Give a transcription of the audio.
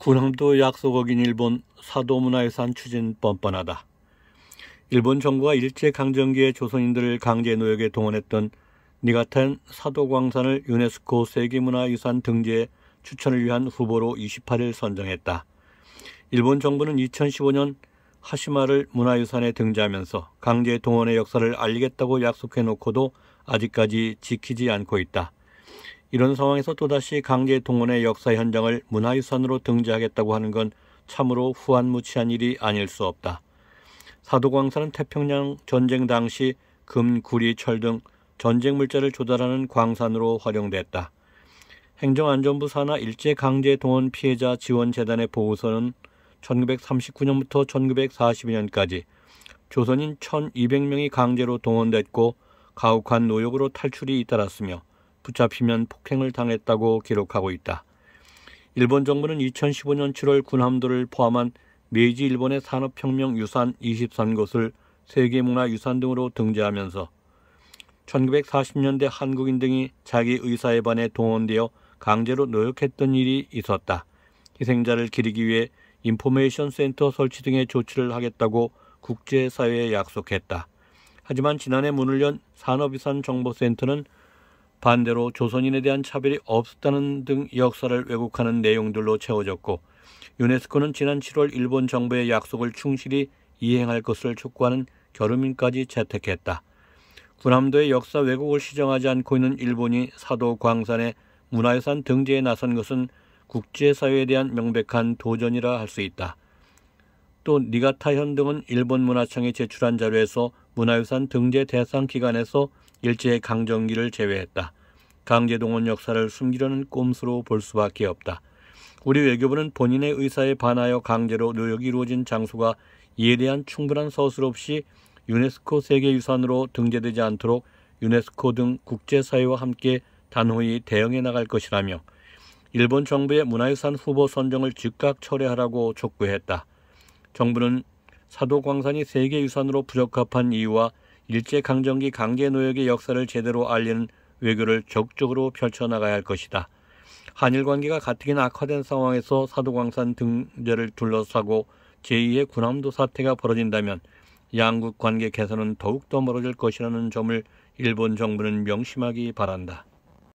군함도 약속 어긴 일본 사도문화유산 추진 뻔뻔하다. 일본 정부가 일제강점기에 조선인들을 강제 노역에 동원했던 니가텐 사도광산을 유네스코 세계문화유산 등재 추천을 위한 후보로 28일 선정했다. 일본 정부는 2015년 하시마를 문화유산에 등재하면서 강제 동원의 역사를 알리겠다고 약속해놓고도 아직까지 지키지 않고 있다. 이런 상황에서 또다시 강제 동원의 역사 현장을 문화유산으로 등재하겠다고 하는 건 참으로 후한무치한 일이 아닐 수 없다. 사도광산은 태평양 전쟁 당시 금, 구리, 철 등 전쟁 물자를 조달하는 광산으로 활용됐다. 행정안전부 산하 일제강제 동원 피해자 지원재단의 보고서는 1939년부터 1942년까지 조선인 1200명이 강제로 동원됐고 가혹한 노역으로 탈출이 잇따랐으며 붙잡히면 폭행을 당했다고 기록하고 있다. 일본 정부는 2015년 7월 군함도를 포함한 메이지 일본의 산업혁명 유산 23곳을 세계문화유산 등으로 등재하면서 1940년대 한국인 등이 자기 의사에 반해 동원되어 강제로 노역했던 일이 있었다. 희생자를 기리기 위해 인포메이션 센터 설치 등의 조치를 하겠다고 국제사회에 약속했다. 하지만 지난해 문을 연 산업유산정보센터는 반대로 조선인에 대한 차별이 없었다는 등 역사를 왜곡하는 내용들로 채워졌고 유네스코는 지난 7월 일본 정부의 약속을 충실히 이행할 것을 촉구하는 결의문까지 채택했다. 군함도의 역사 왜곡을 시정하지 않고 있는 일본이 사도 광산의 문화유산 등재에 나선 것은 국제사회에 대한 명백한 도전이라 할 수 있다. 또 니가타 현 등은 일본 문화청이 제출한 자료에서 문화유산 등재 대상 기관에서 일제의 강점기를 제외했다. 강제동원 역사를 숨기려는 꼼수로 볼 수밖에 없다. 우리 외교부는 본인의 의사에 반하여 강제로 노역이 이루어진 장소가 이에 대한 충분한 서술 없이 유네스코 세계유산으로 등재되지 않도록 유네스코 등 국제사회와 함께 단호히 대응해 나갈 것이라며 일본 정부의 문화유산 후보 선정을 즉각 철회하라고 촉구했다. 정부는 사도광산이 세계유산으로 부적합한 이유와 일제강점기 강제노역의 역사를 제대로 알리는 외교를 적극적으로 펼쳐나가야 할 것이다. 한일 관계가 가뜩이나 악화된 상황에서 사도광산 등재를 둘러싸고 제2의 군함도 사태가 벌어진다면 양국 관계 개선은 더욱더 멀어질 것이라는 점을 일본 정부는 명심하기 바란다.